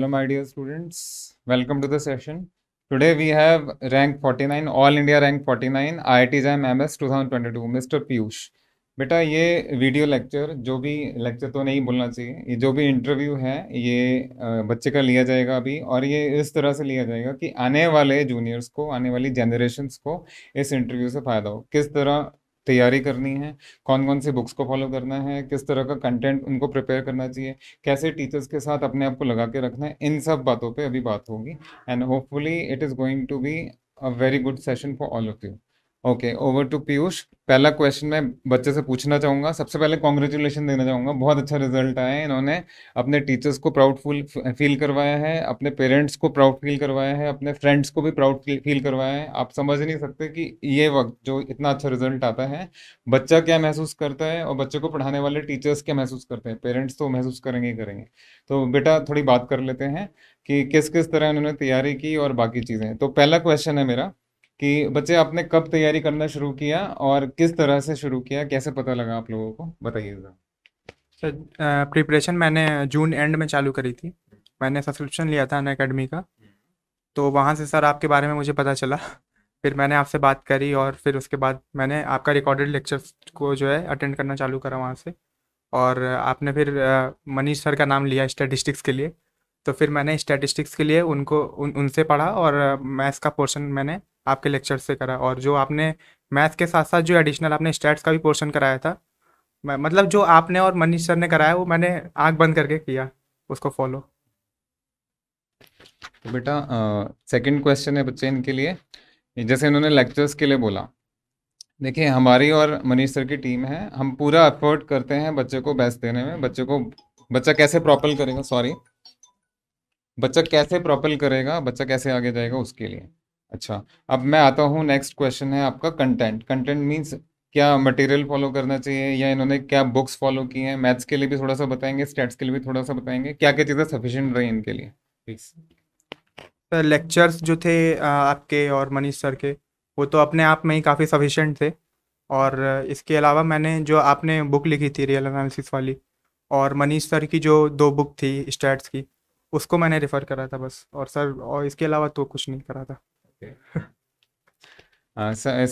hello my dear students welcome to the session today we have rank 49, all India rank 49, IIT JAM MS 2022, mister Piyush बेटा ये video lecture जो भी lecture तो नहीं बोलना चाहिए ये जो भी इंटरव्यू है ये बच्चे का लिया जाएगा अभी और ये इस तरह से लिया जाएगा कि आने वाले जूनियर्स को आने वाली जनरेशन को इस इंटरव्यू से फ़ायदा हो किस तरह तैयारी करनी है कौन कौन सी बुक्स को फॉलो करना है किस तरह का कंटेंट उनको प्रिपेयर करना चाहिए कैसे टीचर्स के साथ अपने आप को लगा के रखना है इन सब बातों पे अभी बात होगी and hopefully it is going to be a very good session for all of you okay over to Piyush पहला क्वेश्चन मैं बच्चे से पूछना चाहूँगा सबसे पहले कॉन्ग्रेचुलेशन देना चाहूँगा बहुत अच्छा रिजल्ट आया है इन्होंने अपने टीचर्स को प्राउड फील करवाया है अपने पेरेंट्स को प्राउड फील करवाया है अपने फ्रेंड्स को भी प्राउड फील करवाया है आप समझ नहीं सकते कि ये वक्त जो इतना अच्छा रिजल्ट आता है बच्चा क्या महसूस करता है और बच्चे को पढ़ाने वाले टीचर्स क्या महसूस करते हैं पेरेंट्स तो महसूस करेंगे ही करेंगे तो बेटा थोड़ी बात कर लेते हैं कि किस किस तरह उन्होंने तैयारी की और बाकी चीज़ें तो पहला क्वेश्चन है मेरा कि बच्चे आपने कब तैयारी करना शुरू किया और किस तरह से शुरू किया कैसे पता लगा आप लोगों को बताइए सर प्रिपरेशन मैंने जून एंड में चालू करी थी मैंने सब्सक्रिप्शन लिया था अन अकेडमी का तो वहाँ से सर आपके बारे में मुझे पता चला फिर मैंने आपसे बात करी और फिर उसके बाद मैंने आपका रिकॉर्डेड लेक्चर को जो है अटेंड करना चालू करा वहाँ से और आपने फिर मनीष सर का नाम लिया स्टैटिस्टिक्स के लिए तो फिर मैंने स्टैटिस्टिक्स के लिए उनको उन उनसे पढ़ा और मैथ्स का पोर्शन मैंने आपके लेक्चर से करा और जो आपने मैथ के साथ साथ जो एडिशनल आपने स्टैट्स का भी पोर्शन कराया था मतलब जो आपने और मनीष सर ने कराया वो मैंने आंख बंद करके किया उसको फॉलो तो बेटा सेकंड क्वेश्चन है बच्चे इनके लिए जैसे इन्होंने लेक्चर्स के लिए बोला देखिए हमारी और मनीष सर की टीम है हम पूरा एफर्ट करते हैं बच्चे को बेस्ट देने में बच्चे को बच्चा कैसे प्रॉपर करेगा सॉरी बच्चा कैसे प्रॉपर करेगा बच्चा कैसे आगे जाएगा उसके लिए अच्छा अब मैं आता हूँ नेक्स्ट क्वेश्चन है आपका कंटेंट कंटेंट मीन्स क्या मटेरियल फॉलो करना चाहिए या इन्होंने क्या बुक्स फॉलो की हैं मैथ्स के लिए भी थोड़ा सा बताएंगे स्टेट्स के लिए भी थोड़ा सा बताएंगे क्या क्या चीज़ें सफिशेंट रही इनके लिए सर लेक्चर्स जो थे आपके और मनीष सर के वो तो अपने आप में ही काफ़ी सफिशेंट थे और इसके अलावा मैंने जो आपने बुक लिखी थी रियल एनालिसिस वाली और मनीष सर की जो दो बुक थी स्टैट्स की उसको मैंने रेफ़र करा था बस और सर और इसके अलावा तो कुछ नहीं करा था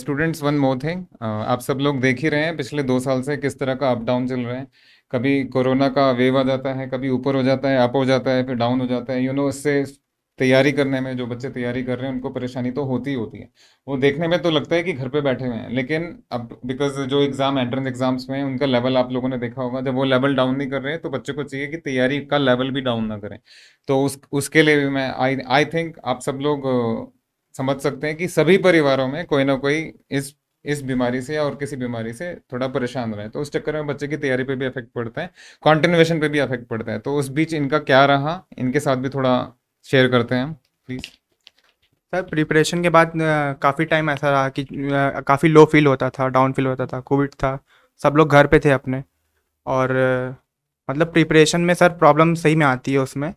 स्टूडेंट्स वन मोर थिंग आप सब लोग देख ही रहे हैं पिछले दो साल से किस तरह का अप डाउन चल रहा है कभी कोरोना का वेव आ जाता है कभी ऊपर हो जाता है अप हो जाता है फिर डाउन हो जाता है यू नो इससे तैयारी करने में जो बच्चे तैयारी कर रहे हैं उनको परेशानी तो होती ही होती है वो देखने में तो लगता है कि घर पे बैठे हुए हैं लेकिन अब बिकॉज जो एग्ज़ाम एंट्रेंस एग्जाम्स में उनका लेवल आप लोगों ने देखा होगा जब वो लेवल डाउन नहीं कर रहे हैं तो बच्चों को चाहिए कि तैयारी का लेवल भी डाउन ना करें तो उस उसके लिए भी मैं आई आई थिंक आप सब लोग समझ सकते हैं कि सभी परिवारों में कोई ना कोई इस इस बीमारी से या और किसी बीमारी से थोड़ा परेशान रहे तो उस चक्कर में बच्चे की तैयारी पे भी इफेक्ट पड़ता है कॉन्टिन्यूएशन पे भी इफेक्ट पड़ता है तो उस बीच इनका क्या रहा इनके साथ भी थोड़ा शेयर करते हैं प्लीज़ सर प्रिपरेशन के बाद काफ़ी टाइम ऐसा रहा कि काफ़ी लो फील होता था डाउन फील होता था कोविड था सब लोग घर पे थे अपने और मतलब प्रिपरेशन में सर प्रॉब्लम सही में आती है उसमें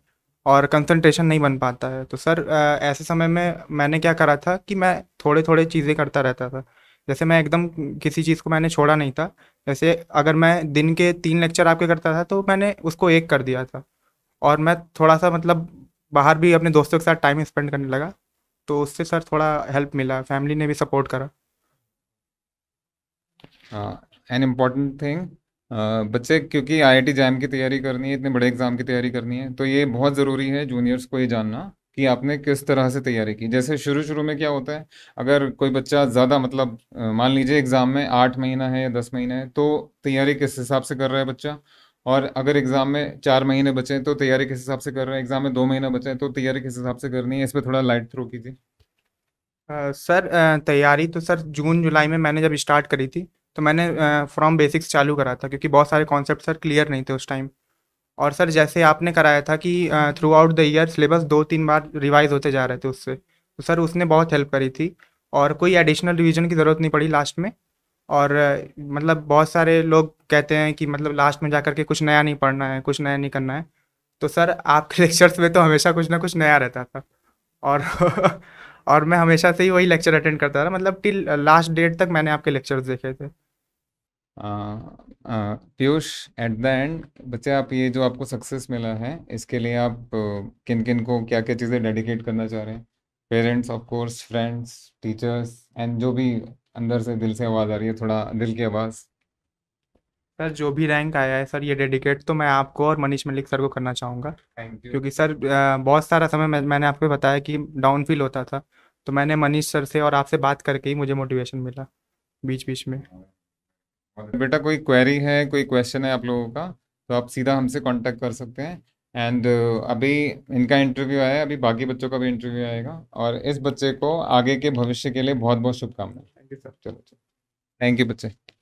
और कंसंट्रेशन नहीं बन पाता है तो सर ऐसे समय में मैंने क्या करा था कि मैं थोड़े थोड़े चीज़ें करता रहता था जैसे मैं एकदम किसी चीज़ को मैंने छोड़ा नहीं था जैसे अगर मैं दिन के तीन लेक्चर आपके करता था तो मैंने उसको एक कर दिया था और मैं थोड़ा सा मतलब बाहर भी अपने दोस्तों के साथ टाइम स्पेंड करने लगा तो उससे सर थोड़ा हेल्प मिला फैमिली ने भी सपोर्ट करा एन इम्पॉर्टेंट थिंग बच्चे क्योंकि आईआईटी जैम की तैयारी करनी है इतने बड़े एग्जाम की तैयारी करनी है तो ये बहुत ज़रूरी है जूनियर्स को ये जानना कि आपने किस तरह से तैयारी की जैसे शुरू शुरू में क्या होता है अगर कोई बच्चा ज़्यादा मतलब मान लीजिए एग्ज़ाम में आठ महीना है या दस महीना है तो तैयारी किस हिसाब से कर रहा है बच्चा और अगर एग्ज़ाम में चार महीने बचे तो तैयारी किस हिसाब से कर रहे हैं एग्ज़ाम में दो महीना बचे तो तैयारी किस हिसाब से करनी है इस पर थोड़ा लाइट थ्रो कीजिए सर तैयारी तो सर जून जुलाई में मैंने जब स्टार्ट करी थी तो मैंने फ्रॉम बेसिक्स चालू करा था क्योंकि बहुत सारे कॉन्सेप्ट सर क्लियर नहीं थे उस टाइम और सर जैसे आपने कराया था कि throughout the year syllabus दो तीन बार रिवाइज होते जा रहे थे उससे तो सर उसने बहुत हेल्प करी थी और कोई एडिशनल रिवीजन की ज़रूरत नहीं पड़ी लास्ट में और मतलब बहुत सारे लोग कहते हैं कि मतलब लास्ट में जा करके के कुछ नया नहीं पढ़ना है कुछ नया नहीं करना है तो सर आपके लेक्चर्स में तो हमेशा कुछ ना कुछ नया रहता था और और मैं हमेशा से ही वही लेक्चर अटेंड करता था मतलब टिल लास्ट डेट तक मैंने आपके लेक्चर्स देखे थे पीयूष एट द एंड बच्चे आप ये जो आपको सक्सेस मिला है इसके लिए आप uh, किन किन को क्या क्या चीज़ें डेडिकेट करना चाह रहे हैं parents of course friends teachers and जो भी अंदर से दिल से आवाज़ आ रही है थोड़ा दिल की आवाज़ सर जो भी रैंक आया है सर ये डेडिकेट तो मैं आपको और मनीष मलिक सर को करना चाहूँगा क्योंकि सर बहुत सारा समय मैं, मैंने आपको बताया कि डाउन फील होता था तो मैंने मनीष सर से और आपसे बात करके ही मुझे मोटिवेशन मिला बीच बीच में बेटा कोई क्वेरी है कोई क्वेश्चन है आप लोगों का तो आप सीधा हमसे कॉन्टेक्ट कर सकते हैं एंड अभी इनका इंटरव्यू आया अभी बाकी बच्चों का भी इंटरव्यू आएगा और इस बच्चे को आगे के भविष्य के लिए बहुत बहुत शुभकामनाएं थैंक यू सर चलो थैंक यू बच्चे